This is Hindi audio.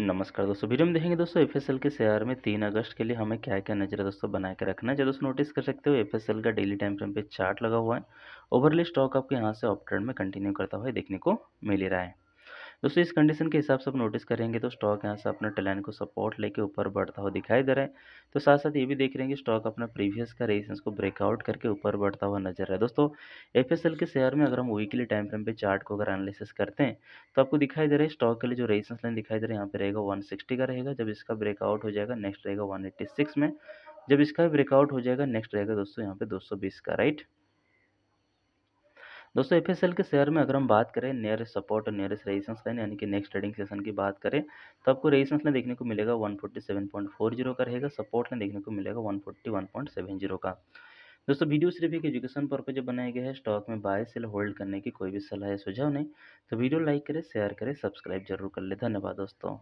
नमस्कार दोस्तों वीडियो में देखेंगे दोस्तों एफ के शेयर में तीन अगस्त के लिए हमें क्या क्या नजर दोस्तों बना के रखना है जो दोस्तों नोटिस कर सकते हो एफ का डेली टाइम फ्रेम पे चार्ट लगा हुआ है ओवरली स्टॉक आपके यहाँ से ऑप ट्रेंड में कंटिन्यू करता हुआ देखने को मिल रहा है दोस्तों इस कंडीशन के हिसाब से आप नोटिस करेंगे तो स्टॉक यहाँ से अपना टलाइन को सपोर्ट लेके ऊपर बढ़ता हुआ दिखाई दे रहा है तो साथ साथ ये भी देख रहे हैं कि स्टॉक अपना प्रीवियस का रेजिस्टेंस को ब्रेकआउट करके ऊपर बढ़ता हुआ नजर रहा है दोस्तों एफ के शेयर में अगर हम वीकली टाइम फ्रेम पे चार्ट को अगर एनालिसिस करते हैं तो आपको दिखाई दे रहा है स्टॉक के लिए जो रेजिस्टेंस लाइन दिखाई दे रहा है यहाँ पे रहेगा वन का रहेगा जब इसका ब्रेकआउट हो जाएगा नेक्स्ट रहेगा वन में जब इसका ब्रेकआउट हो जाएगा नेक्स्ट रहेगा दोस्तों यहाँ पे 220 का राइट दोस्तों एफ के शेयर में अगर हम बात करें नियरेस्ट सपोर्ट और नियरेस्ट रेजिस्टेंस लाइन यानी कि नेक्स्ट ट्रेडिंग सेशन की बात करें तो आपको रेजिस्टेंस लाइन देखने को मिलेगा 147.40 का रहेगा सपोर्ट लाइन देखने को मिलेगा 141.70 का दोस्तों वीडियो सिर्फ एक एजुकेशन पर्पज जो बनाया गया है स्टॉक में बाय सेल होल्ड करने की कोई भी सलाह या सुझाव नहीं तो वीडियो लाइक करें शेयर करें सब्सक्राइब जरूर कर ले धन्यवाद दोस्तों